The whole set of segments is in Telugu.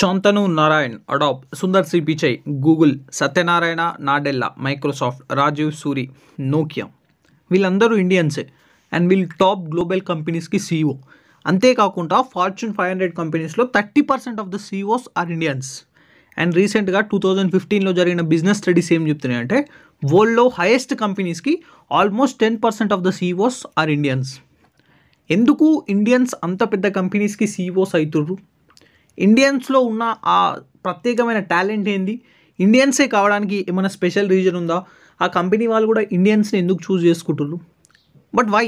Shantanu Narayen Adobe Sundar C Pichai Google Satyanarayana Nadella Microsoft Rajeev Suri Nokia వీళ్ళందరూ ఇండియన్సే అండ్ వీళ్ళు టాప్ గ్లోబల్ కంపెనీస్కి సీఈఓ అంతేకాకుండా ఫార్చ్యూన్ ఫైవ్ హండ్రెడ్ కంపెనీస్లో thirty percent of the CEOs are Indians and రీసెంట్గా టూ థౌజండ్ ఫిఫ్టీన్లో జరిగిన బిజినెస్ స్టడీస్ ఏం చెప్తున్నాయంటే వరల్డ్లో హైయెస్ట్ కంపెనీస్కి almost ten percent of the CEOs are Indians ఎందుకు ఇండియన్స్ అంత పెద్ద కంపెనీస్కి సీఈఓస్ అవుతుర్రు ఇండియన్స్లో ఉన్న ఆ ప్రత్యేకమైన టాలెంట్ ఏంది ఇండియన్సే కావడానికి ఏమైనా స్పెషల్ రీజన్ ఉందా ఆ కంపెనీ వాళ్ళు కూడా ఇండియన్స్ని ఎందుకు చూస్ చేసుకుంటున్నారు బట్ వై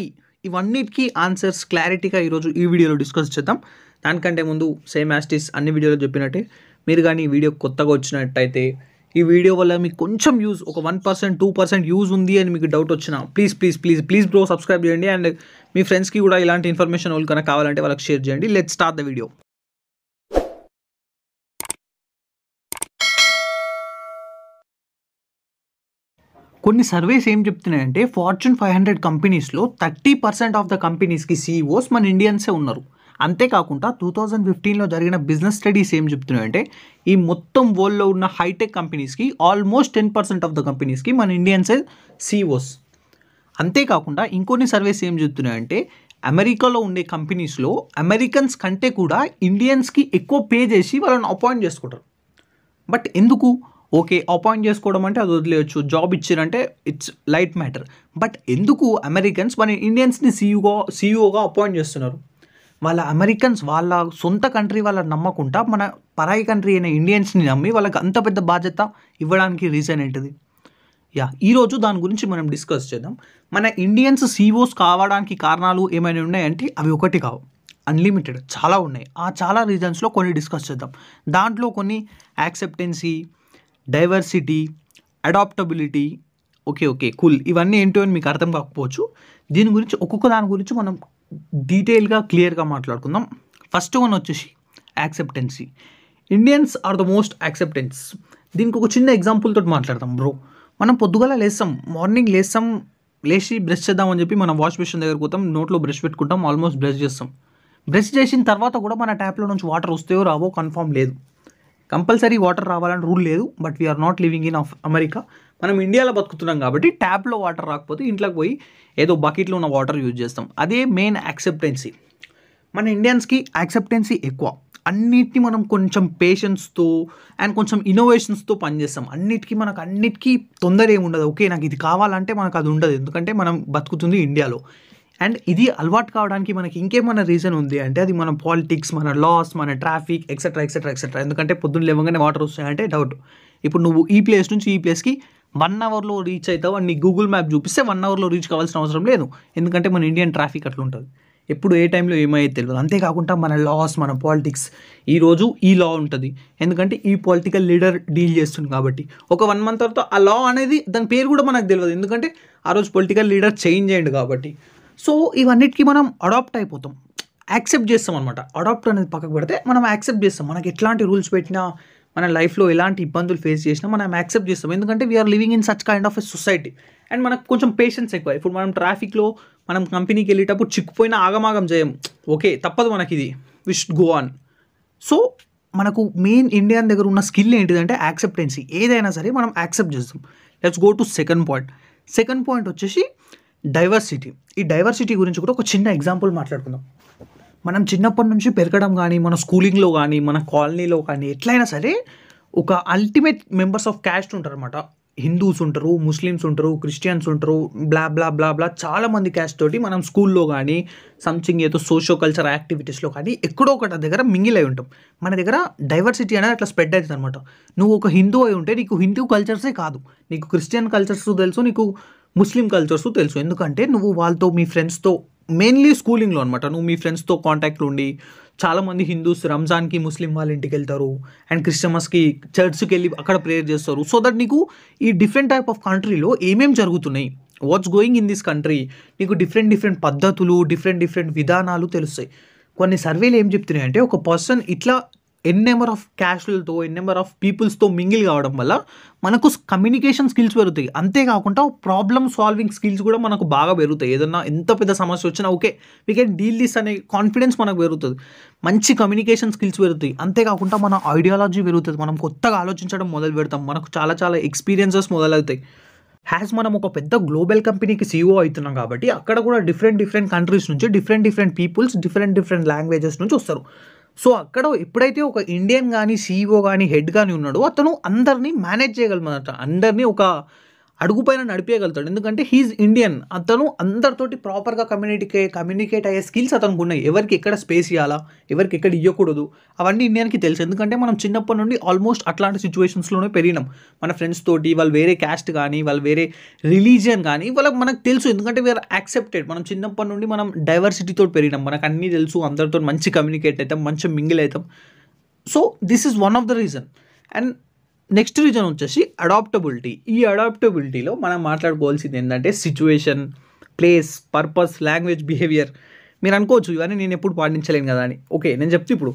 ఇవన్నిటికీ ఆన్సర్స్ క్లారిటీగా ఈరోజు ఈ వీడియోలో డిస్కస్ చేద్దాం దానికంటే ముందు సేమ్ యాస్టిస్ అన్ని వీడియోలో చెప్పినట్టే మీరు కానీ ఈ వీడియో కొత్తగా వచ్చినట్టయితే ఈ వీడియో వల్ల మీకు కొంచెం యూజ్ ఒక one percent two percent use ఉంది అని మీకు డౌట్ వచ్చిన please please please please bro subscribe చేయండి అండ్ మీ ఫ్రెండ్స్కి కూడా ఇలాంటి ఇన్ఫర్మేషన్ వాళ్ళు కనుక కావాలంటే వాళ్ళకి షేర్ చేయండి లెట్ స్టార్ట్ ద వీడియో కొన్ని సర్వేస్ ఏం చెప్తున్నాయంటే ఫార్చ్యూన్ ఫైవ్ హండ్రెడ్ కంపెనీస్లో థర్టీ పర్సెంట్ ఆఫ్ ద కంపెనీస్కి సీఈఓస్ మన ఇండియన్సే ఉన్నారు అంతేకాకుండా టూ థౌజండ్ ఫిఫ్టీన్లో జరిగిన బిజినెస్ స్టడీస్ ఏం చెప్తున్నాయంటే ఈ మొత్తం వరల్డ్లో ఉన్న హైటెక్ కంపెనీస్కి almost ten percent of the కంపెనీస్కి మన ఇండియన్సే సీఈఓస్ అంతేకాకుండా ఇంకొన్ని సర్వేస్ ఏం చెప్తున్నాయంటే అమెరికాలో ఉండే కంపెనీస్లో అమెరికన్స్ కంటే కూడా ఇండియన్స్కి ఎక్కువ పే చేసి వాళ్ళని అపాయింట్ చేసుకుంటారు బట్ ఎందుకు ఓకే అపాయింట్ చేసుకోవడం అంటే అది వదిలేయచ్చు జాబ్ ఇచ్చారంటే ఇట్స్ లైట్ మ్యాటర్ బట్ ఎందుకు అమెరికన్స్ మన ఇండియన్స్ని సీఈఓ సీఈఓగా అపాయింట్ చేస్తున్నారు వాళ్ళ అమెరికన్స్ వాళ్ళ సొంత కంట్రీ వాళ్ళ నమ్మకుండా మన పరాయి కంట్రీ అయిన ఇండియన్స్ని నమ్మి వాళ్ళకి అంత పెద్ద బాధ్యత ఇవ్వడానికి రీజన్ ఏంటిది యా ఈరోజు దాని గురించి మనం డిస్కస్ చేద్దాం మన ఇండియన్స్ సీఈఓస్ కావడానికి కారణాలు ఏమైనా ఉన్నాయంటే అవి ఒకటి కావు అన్లిమిటెడ్ చాలా ఉన్నాయి ఆ చాలా రీజన్స్లో కొన్ని డిస్కస్ చేద్దాం దాంట్లో కొన్ని acceptancy diversity adaptability okay okay cool ఇవన్నీ ఏంటో అని మీకు అర్థం కాకపోవచ్చు దీని గురించి ఒక్కొక్క దాని గురించి మనం డీటెయిల్గా క్లియర్గా మాట్లాడుకుందాం ఫస్ట్ వన్ వచ్చేసి acceptancy Indians are the most acceptance దీనికి ఒక చిన్న ఎగ్జాంపుల్తో మాట్లాడదాం బ్రో మనం పొద్దుగల లేస్తాం మార్నింగ్ లేస్తాం లేచి బ్రష్ చేద్దామని చెప్పి మనం వాష్ మిషన్ దగ్గర పోతాం నోట్లో బ్రష్ పెట్టుకుంటాం ఆల్మోస్ట్ బ్రష్ చేస్తాం బ్రష్ చేసిన తర్వాత కూడా మన ట్యాప్లో నుంచి వాటర్ వస్తాయో రావో కన్ఫామ్ లేదు కంపల్సరీ వాటర్ రావాలని రూల్ లేదు but we're not living in of America మనం ఇండియాలో బతుకుతున్నాం కాబట్టి ట్యాప్లో వాటర్ రాకపోతే ఇంట్లోకి పోయి ఏదో బకెట్లో ఉన్న వాటర్ యూజ్ చేస్తాం అదే మెయిన్ యాక్సెప్టెన్సీ మన ఇండియన్స్కి యాక్సెప్టెన్సీ ఎక్కువ అన్నిటినీ మనం కొంచెం పేషెన్స్తో అండ్ కొంచెం ఇన్నోవేషన్స్తో పనిచేస్తాం అన్నిటికీ మనకు అన్నిటికీ తొందర ఏమి ఉండదు ఓకే నాకు ఇది కావాలంటే మనకు అది ఉండదు ఎందుకంటే మనం బతుకుతుంది ఇండియాలో అండ్ ఇది అలవాటు కావడానికి మనకి ఇంకేమైనా రీజన్ ఉంది అంటే అది మన పాలిటిక్స్ మన లాస్ మన ట్రాఫిక్ ఎక్సెట్రా ఎక్సెట్రా ఎక్సెట్రా ఎందుకంటే పొద్దున్న లేవగానే వాటర్ వస్తాయంటే డౌట్ ఇప్పుడు నువ్వు ఈ ప్లేస్ నుంచి ఈ ప్లేస్కి వన్ అవర్లో రీచ్ అవుతావు అని గూగుల్ మ్యాప్ చూపిస్తే వన్ అవర్లో రీచ్ కావాల్సిన అవసరం లేదు ఎందుకంటే మన ఇండియన్ ట్రాఫిక్ అట్లా ఉంటుంది ఎప్పుడు ఏ టైంలో ఏమైతే తెలియదు అంతేకాకుండా మన లాస్ మన పాలిటిక్స్ ఈరోజు ఈ లా ఉంటుంది ఎందుకంటే ఈ పొలిటికల్ లీడర్ డీల్ చేస్తుంది కాబట్టి ఒక వన్ మంత్ తర్వాత ఆ లా అనేది దాని పేరు కూడా మనకు తెలియదు ఎందుకంటే ఆ రోజు పొలిటికల్ లీడర్ చేంజ్ అయ్యండు కాబట్టి సో ఇవన్నిటికీ మనం అడాప్ట్ అయిపోతాం యాక్సెప్ట్ చేస్తాం అనమాట అడాప్ట్ అనేది పక్కకు పెడితే మనం యాక్సెప్ట్ చేస్తాం మనకి ఎట్లాంటి రూల్స్ పెట్టినా మన లైఫ్లో ఎలాంటి ఇబ్బందులు ఫేస్ చేసినా మనం యాక్సెప్ట్ చేస్తాం ఎందుకంటే we're living in such kind of a society and మనకు కొంచెం పేషెన్స్ ఎక్కువ ఇప్పుడు మనం ట్రాఫిక్లో మనం కంపెనీకి వెళ్ళేటప్పుడు చిక్కుపోయినా ఆగమాగం చేయం ఓకే తప్పదు మనకి ఇది విష్ గో ఆన్ సో మనకు మెయిన్ ఇండియన్ దగ్గర ఉన్న స్కిల్ ఏంటిదంటే యాక్సెప్టెన్సీ ఏదైనా సరే మనం యాక్సెప్ట్ చేస్తాం let's go to second point second point వచ్చేసి డైవర్సిటీ ఈ డైవర్సిటీ గురించి కూడా ఒక చిన్న ఎగ్జాంపుల్ మాట్లాడుకుందాం మనం చిన్నప్పటి నుంచి పెరగడం కానీ మన స్కూలింగ్లో కానీ మన కాలనీలో కానీ ఎట్లయినా సరే ఒక అల్టిమేట్ మెంబర్స్ ఆఫ్ క్యాస్ట్ ఉంటారు అనమాట హిందూస్ ఉంటారు ముస్లిమ్స్ ఉంటారు క్రిస్టియన్స్ ఉంటారు బ్లా బ్లా బ్లా బ్లా చాలామంది క్యాస్ట్ తోటి మనం స్కూల్లో కానీ సంథింగ్ ఏదో సోషో కల్చర్ యాక్టివిటీస్లో కానీ ఎక్కడో ఒకటి దగ్గర మింగిల్ అయి ఉంటాం మన దగ్గర డైవర్సిటీ అనేది అట్లా స్ప్రెడ్ అవుతుంది అనమాట నువ్వు ఒక హిందూ అయి ఉంటే నీకు హిందూ కల్చర్సే కాదు నీకు క్రిస్టియన్ కల్చర్స్ తెలుసు నీకు ముస్లిం కల్చర్స్ తెలుసు ఎందుకంటే నువ్వు వాళ్ళతో మీ ఫ్రెండ్స్తో మెయిన్లీ స్కూలింగ్లో అనమాట నువ్వు మీ ఫ్రెండ్స్తో కాంటాక్ట్లు ఉండి చాలామంది హిందూస్ రంజాన్కి ముస్లిం వాళ్ళ ఇంటికి వెళ్తారు అండ్ క్రిస్టమస్కి చర్చ్కి వెళ్ళి అక్కడ ప్రేయర్ చేస్తారు సో దట్ నీకు ఈ డిఫరెంట్ టైప్ ఆఫ్ కంట్రీలో ఏమేమి జరుగుతున్నాయి what's going in this country నీకు డిఫరెంట్ డిఫరెంట్ పద్ధతులు డిఫరెంట్ డిఫరెంట్ విధానాలు తెలుస్తాయి కొన్ని సర్వేలు ఏం చెప్తున్నాయి అంటే ఒక పర్సన్ ఇట్లా ఎన్ నెంబర్ ఆఫ్ క్యాష్లతో ఎన్ నెంబర్ ఆఫ్ పీపుల్స్తో మింగిల్ కావడం వల్ల మనకు కమ్యూనికేషన్ స్కిల్స్ పెరుగుతాయి అంతేకాకుండా ప్రాబ్లమ్ సాల్వింగ్ స్కిల్స్ కూడా మనకు బాగా పెరుగుతాయి ఏదన్నా ఎంత పెద్ద సమస్య వచ్చినా okay we can deal this అనే కాన్ఫిడెన్స్ మనకు పెరుగుతుంది మంచి కమ్యూనికేషన్ స్కిల్స్ పెరుగుతాయి అంతేకాకుండా మన ఐడియాలజీ పెరుగుతుంది మనం కొత్తగా ఆలోచించడం మొదలు పెడతాం మనకు చాలా చాలా ఎక్స్పీరియన్సెస్ మొదలవుతాయి హ్యాస్ మనం ఒక పెద్ద గ్లోబల్ కంపెనీకి సీఓ అవుతున్నాం కాబట్టి అక్కడ కూడా డిఫరెంట్ డిఫరెంట్ కంట్రీస్ నుంచి different different peoples different different languages నుంచి వస్తారు సో అక్కడ ఎప్పుడైతే ఒక ఇండియన్ కానీ సీఈఓ కానీ హెడ్ కానీ ఉన్నాడో అతను అందరినీ మేనేజ్ చేయగలమన్నమాట అందరినీ ఒక అడుగుపైన నడిపేయగలుగుతాడు ఎందుకంటే హీఈస్ ఇండియన్ అతను అందరితోటి ప్రాపర్గా కమ్యూనికే కమ్యూనికేట్ అయ్యే స్కిల్స్ అతనికి ఉన్నాయి ఎవరికి ఎక్కడ స్పేస్ ఇవ్వాలా ఎవరికి ఎక్కడ ఇవ్వకూడదు అవన్నీ ఇండియన్కి తెలుసు ఎందుకంటే మనం చిన్నప్పటి నుండి ఆల్మోస్ట్ అట్లాంటి సిచ్యువేషన్స్లోనే పెరిగినాం మన ఫ్రెండ్స్ తోటి వాళ్ళు వేరే క్యాస్ట్ కానీ వాళ్ళు వేరే రిలీజియన్ కానీ వాళ్ళకి మనకు తెలుసు ఎందుకంటే వీఆర్ యాక్సెప్టెడ్ మనం చిన్నప్పటి నుండి మనం డైవర్సిటీతో పెరిగినాం మనకు అన్నీ తెలుసు అందరితో మంచి కమ్యూనికేట్ అవుతాం మంచి మింగిల్ అవుతాం so this is one of the reason and next reason వచ్చేసి అడాప్టబిలిటీ ఈ అడాప్టబిలిటీలో మనం మాట్లాడుకోవాల్సింది ఏంటంటే situation place purpose language behaviour మీరు అనుకోవచ్చు ఇవన్నీ నేను ఎప్పుడు పాటించలేను కదా అని ఓకే నేను చెప్తే ఇప్పుడు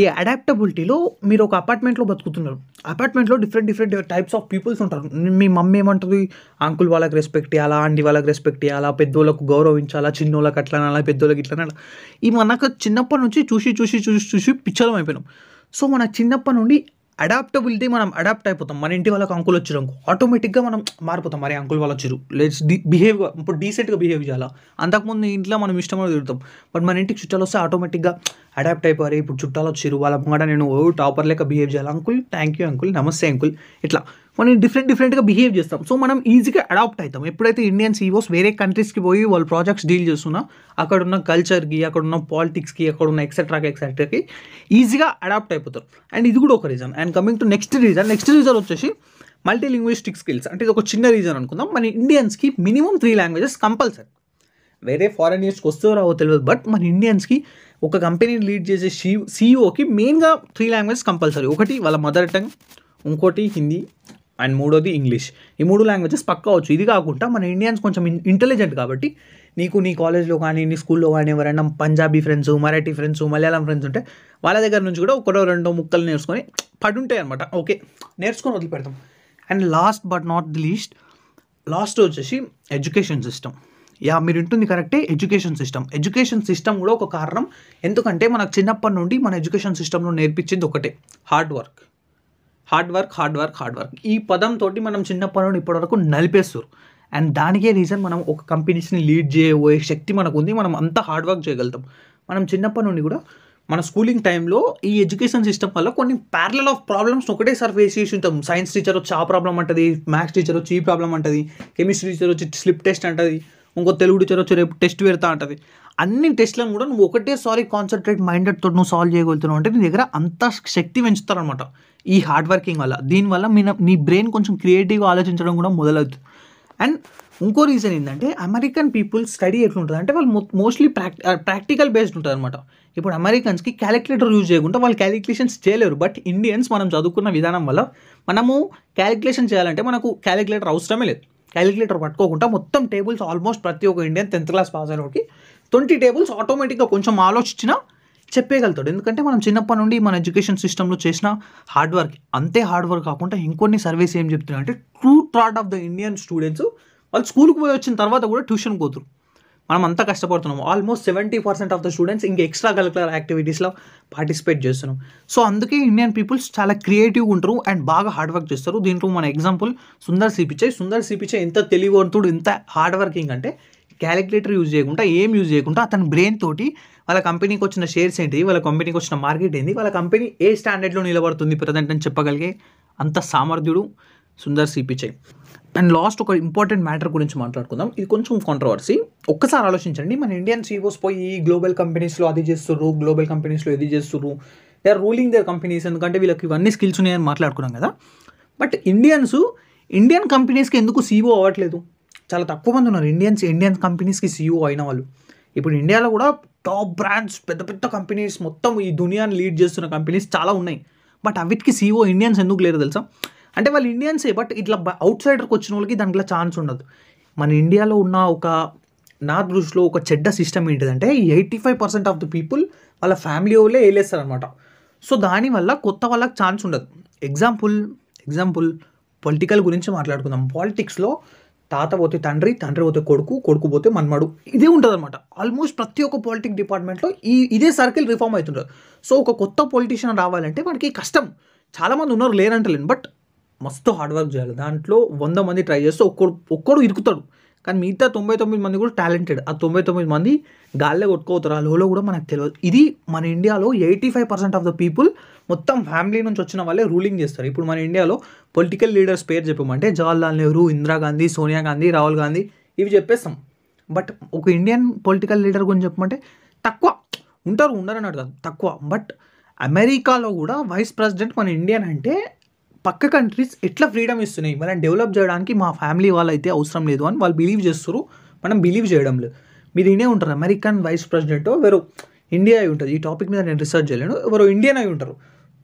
ఈ అడాప్టబిలిటీలో మీరు ఒక అపార్ట్మెంట్లో బతుకుతున్నారు అపార్ట్మెంట్లో different different types of peoples ఉంటారు మీ మమ్మీ ఏమంటుంది అంకుల్ వాళ్ళకి రెస్పెక్ట్ ఇవ్వాలా ఆంటీ వాళ్ళకి రెస్పెక్ట్ ఇవ్వాలా పెద్దోళ్ళకు గౌరవించాలా చిన్నోళ్ళకి అట్లనాలా పెద్దోళ్ళకి ఇట్లనాలా ఈ మనకు చిన్నప్పటి నుంచి చూసి చూసి చూసి చూసి పిచ్చలం అయిపోయినాం సో మన చిన్నప్పటి నుండి అడాప్టబిలిటీ మనం అడాప్ట్ అయిపోతాం మన ఇంటి వాళ్ళకి అంకుల్ వచ్చారు ఆటోమేటిక్గా మనం మారిపోతాం మరి అంకుల్ వాళ్ళు వచ్చారు డి బిహేవ్ ఇప్పుడు డీసెంట్గా బిహేవ్ చేయాలా అంతకుముందు ఇంట్లో మనం ఇష్టమైన తిరుగుతాం బట్ మన ఇంటికి చుట్టాలు వస్తే ఆటోమేటిక్గా అడాప్ట్ అయిపోయారు ఇప్పుడు చుట్టాలు వచ్చారు వాళ్ళ ముంగట నేను ఓ టాపర్ లెక్క బిహేవ్ చేయాలి అంకుల్ థ్యాంక్ యూ అంకుల్ నమస్తే అంకుల్ ఇట్లా మనం డిఫరెంట్ డిఫరెంట్గా బిహేవ్ చేస్తాం సో మనం ఈజీగా అడాప్ట్ అవుతాం ఎప్పుడైతే ఇండియన్ సీఓస్ e వేరే కంట్రీస్కి పోయి వాళ్ళు ప్రాజెక్ట్స్ డీల్ చేస్తున్నా అక్కడ ఉన్న కల్చర్కి అక్కడ ఉన్న పాలిటిక్స్కి అక్కడ ఉన్న ఎక్సెట్రాకి ఎక్సెట్రాకి ఈజీగా అడాప్ట్ అయిపోతారు అండ్ ఇది కూడా ఒక reason and coming to next reason next reason వచ్చేసి మల్టీ లింగ్విస్టిక్ స్కిల్స్ అంటే ఇది ఒక చిన్న రీజన్ అనుకుందాం మన ఇండియన్స్కి మినిమం త్రీ లాంగ్వేజెస్ కంపల్సరీ వేరే ఫారెనర్స్కి వస్తూ రావో తెలియదు బట్ మన ఇండియన్స్కి ఒక కంపెనీని లీడ్ చేసే సీ సీఈఓకి మెయిన్గా త్రీ లాంగ్వేజెస్ కంపల్సరీ ఒకటి వాళ్ళ మదర్ టంగ్ ఇంకోటి హిందీ అండ్ మూడోది ఇంగ్లీష్ ఈ మూడు లాంగ్వేజెస్ పక్క వచ్చు ఇది కాకుండా మన ఇండియన్స్ కొంచెం ఇంటెలిజెంట్ కాబట్టి నీకు నీ కాలేజ్లో కానీ నీ స్కూల్లో కానీ ఎవరైనా Punjabi friends Marathi friends Malayalam friends ఉంటే వాళ్ళ దగ్గర నుంచి కూడా ఒకటో రెండో ముక్కలు నేర్చుకొని పడుంటాయి అనమాట ఓకే నేర్చుకొని వదిలిపెడతాం and last but not the least last వచ్చేసి ఎడ్యుకేషన్ సిస్టమ్ యా మీరు వింటుంది కరెక్టే ఎడ్యుకేషన్ సిస్టమ్ ఎడ్యుకేషన్ సిస్టమ్ కూడా ఒక కారణం ఎందుకంటే మనకు చిన్నప్పటి నుండి మన ఎడ్యుకేషన్ సిస్టంలో నేర్పించింది ఒకటే hard work hard work hard work hard work ఈ పదంతో మనం చిన్నప్పటి నుండి ఇప్పటివరకు నలిపేస్తారు అండ్ దానికే రీజన్ మనం ఒక కంపెనీస్ని లీడ్ చేయబోయే శక్తి మనకు ఉంది మనం అంతా హార్డ్ వర్క్ చేయగలుగుతాం మనం చిన్నప్పటి నుండి కూడా మన స్కూలింగ్ టైంలో ఈ ఎడ్యుకేషన్ సిస్టమ్ వల్ల కొన్ని ప్యారల ఆఫ్ ప్రాబ్లమ్స్ ఒకటేసారి ఫేస్ చేసి ఉంటాం సైన్స్ టీచర్ వచ్చి ఆ ప్రాబ్లం అంటుంది మ్యాథ్స్ టీచర్ వచ్చి ఈ ప్రాబ్లం అంటుంది కెమిస్ట్రీ టీచర్ వచ్చి స్లిప్ టెస్ట్ అంటుంది ఇంకో తెలుగు టీచర్ వచ్చి రేపు టెస్ట్ పెడతా ఉంటుంది అన్ని టెస్ట్లను కూడా నువ్వు సారీ కాన్సన్ట్రేట్ మైండెడ్తో నువ్వు సాల్వ్ చేయగలుగుతున్నావు అంటే నీ దగ్గర అంత శక్తి పెంచుతారనమాట ఈ హార్డ్ వర్కింగ్ వల్ల దీనివల్ల మీ నీ బ్రెయిన్ కొంచెం క్రియేటివ్గా ఆలోచించడం కూడా మొదలవుతుంది అండ్ ఇంకో రీజన్ ఏంటంటే అమెరికన్ పీపుల్ స్టడీ ఎట్లుంటుంది అంటే వాళ్ళు మోస్ట్లీ ప్రాక్టి ప్రాక్టికల్ బేస్డ్ ఉంటుంది అనమాట ఇప్పుడు అమెరికన్స్కి క్యాలిక్యులేటర్ యూజ్ చేయకుండా వాళ్ళు క్యాలిక్యులేషన్స్ చేయలేరు బట్ ఇండియన్స్ మనం చదువుకున్న విధానం వల్ల మనము క్యాలిక్యులేషన్ చేయాలంటే మనకు క్యాలిక్యులేటర్ అవసరమే లేదు క్యాలిక్యులేటర్ పట్టుకోకుండా మొత్తం టేబుల్స్ ఆల్మోస్ట్ ప్రతి ఒక్క ఇండియన్ టెన్త్ క్లాస్ పాస్ అయినోడికి ట్వంటీ టేబుల్స్ ఆటోమేటిక్గా కొంచెం ఆలోచించిన చెప్పేయగలుగుతాడు ఎందుకంటే మనం చిన్నప్పటి నుండి మన ఎడ్యుకేషన్ సిస్టంలో చేసిన హార్డ్ వర్క్ అంతే హార్డ్ వర్క్ కాకుండా ఇంకొన్ని సర్వీస్ ఏం చెప్తున్నా అంటే two third of the Indian students వాళ్ళు స్కూల్కి పోయి వచ్చిన తర్వాత కూడా ట్యూషన్ పోతురు మనం అంతా కష్టపడుతున్నాం almost seventy percent of the students ఇంకా ఎక్స్ట్రా కరికులర్ యాక్టివిటీస్లో పార్టిసిపేట్ చేస్తున్నాం సో అందుకే ఇండియన్ పీపుల్స్ చాలా క్రియేటివ్గా ఉంటారు అండ్ బాగా హార్డ్ వర్క్ చేస్తారు దీంట్లో మన ఎగ్జాంపుల్ సుందర్ సిపిచే సుందర్ సిపిచే ఎంత తెలివంతుడు ఎంత హార్డ్ వర్కింగ్ అంటే క్యాలిక్యులేటర్ యూజ్ చేయకుండా ఏం యూజ్ చేయకుండా అతని బ్రెయిన్ తోటి వాళ్ళ కంపెనీకి వచ్చిన షేర్స్ ఏంటి వాళ్ళ కంపెనీకి వచ్చిన మార్కెట్ ఏంటి వాళ్ళ కంపెనీ ఏ స్టాండర్డ్లో నిలబడుతుంది ప్రజెంట్ అని చెప్పగలిగే అంత సామర్థ్యుడు సుందర్ సిపిచై అండ్ లాస్ట్ ఒక ఇంపార్టెంట్ మ్యాటర్ గురించి మాట్లాడుకుందాం ఇది కొంచెం కాంట్రవర్సీ ఒక్కసారి ఆలోచించండి మన ఇండియన్ సీఓస్ e పోయి గ్లోబల్ కంపెనీస్లో అది చేస్తున్నారు గ్లోబల్ కంపెనీస్లో ఇది చేస్తున్నారు they are ruling their companies ఎందుకంటే వీళ్ళకి ఇవన్నీ స్కిల్స్ ఉన్నాయని మాట్లాడుకున్నాం కదా బట్ ఇండియన్స్ ఇండియన్ కంపెనీస్కి ఎందుకు సీఓ e అవ్వట్లేదు చాలా తక్కువ మంది ఉన్నారు ఇండియన్స్ ఇండియన్ కంపెనీస్కి సీఈఓ అయిన వాళ్ళు ఇప్పుడు ఇండియాలో కూడా టాప్ బ్రాండ్స్ పెద్ద పెద్ద కంపెనీస్ మొత్తం ఈ దునియాని లీడ్ చేస్తున్న కంపెనీస్ చాలా ఉన్నాయి బట్ అవిటికి సీఓ ఇండియన్స్ e ఎందుకు లేరు తెలుసా అంటే వాళ్ళు ఇండియన్సే బట్ ఇట్లా అవుట్ సైడర్కి వచ్చిన వాళ్ళకి దాంట్లో ఛాన్స్ ఉండదు మన ఇండియాలో ఉన్న ఒక నా దృష్టిలో ఒక చెడ్డ సిస్టమ్ ఏంటిదంటే eighty five percent of the people వాళ్ళ ఫ్యామిలీ వాళ్ళే అనమాట సో దానివల్ల కొత్త వాళ్ళకి ఛాన్స్ ఉండదు ఎగ్జాంపుల్ ఎగ్జాంపుల్ పొలిటికల్ గురించి మాట్లాడుకుందాం పాలిటిక్స్లో తాత పోతే తండ్రి తండ్రి పోతే కొడుకు కొడుకు పోతే మన్మడు ఇదే ఉంటుంది అనమాట ఆల్మోస్ట్ ప్రతి ఒక్క పాలిటిక్ డిపార్ట్మెంట్లో ఈ ఇదే సర్కిల్ రిఫార్మ్ అవుతుంటుంది సో ఒక కొత్త పొలిటీషియన్ రావాలంటే వాడికి కష్టం చాలామంది ఉన్నారు లేరంటలేను బట్ మస్తు హార్డ్ వర్క్ చేయాలి దాంట్లో వంద మంది ట్రై చేస్తే ఒక్కడు ఒక్కడు ఇరుకుతాడు కానీ మిగతా తొంభై తొమ్మిది మంది కూడా టాలెంటెడ్ ఆ తొంభై తొమ్మిది మంది గాల్లో కొట్టుకోతారు ఆ లోలో కూడా మనకు తెలియదు ఇది మన ఇండియాలో eighty five percent of the people మొత్తం ఫ్యామిలీ నుంచి వచ్చిన వాళ్ళే రూలింగ్ చేస్తారు ఇప్పుడు మన ఇండియాలో పొలిటికల్ లీడర్స్ పేరు చెప్పమంటే జవహర్లాల్ నెహ్రూ ఇందిరాగాంధీ సోనియా గాంధీ రాహుల్ గాంధీ ఇవి చెప్పేస్తాం బట్ ఒక ఇండియన్ పొలిటికల్ లీడర్ గురించి చెప్పమంటే తక్కువ ఉంటారు ఉండరు అన్నాడు కాదు తక్కువ బట్ అమెరికాలో కూడా వైస్ ప్రెసిడెంట్ మన ఇండియన్ అంటే పక్క కంట్రీస్ ఎట్లా ఫ్రీడమ్ ఇస్తున్నాయి మనం డెవలప్ చేయడానికి మా ఫ్యామిలీ అయితే అవసరం లేదు అని వాళ్ళు బిలీవ్ చేస్తారు మనం బిలీవ్ చేయడం లేదు మీరు ఇండియా ఉంటారు అమెరికన్ వైస్ ప్రెసిడెంట్ ఎవరు ఇండియా అయి ఉంటుంది ఈ టాపిక్ మీద నేను రీసెర్చ్ చేయలేను ఎవరు ఇండియన్ అయి ఉంటారు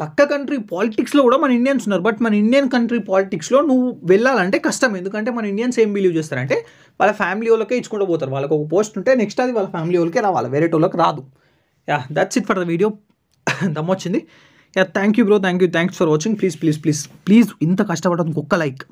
పక్క కంట్రీ పాలిటిక్స్లో కూడా మన ఇండియన్స్ ఉన్నారు బట్ మన ఇండియన్ కంట్రీ పాలిటిక్స్లో నువ్వు వెళ్ళాలంటే కష్టం ఎందుకంటే మన ఇండియన్స్ ఏం బిలీవ్ చేస్తారంటే వాళ్ళ ఫ్యామిలీ వాళ్ళకే ఇచ్చుకుంటూ పోతారు వాళ్ళకి ఒక పోస్ట్ ఉంటే నెక్స్ట్ అది వాళ్ళ ఫ్యామిలీ వాళ్ళకే రావాలి వేరే వాళ్ళకి రాదు yeah that's it for the video దమ్మొచ్చింది yeah thank you bro thank you thanks for watching please please please please ఇంత కష్టపడడానికి ఒక్క లైక్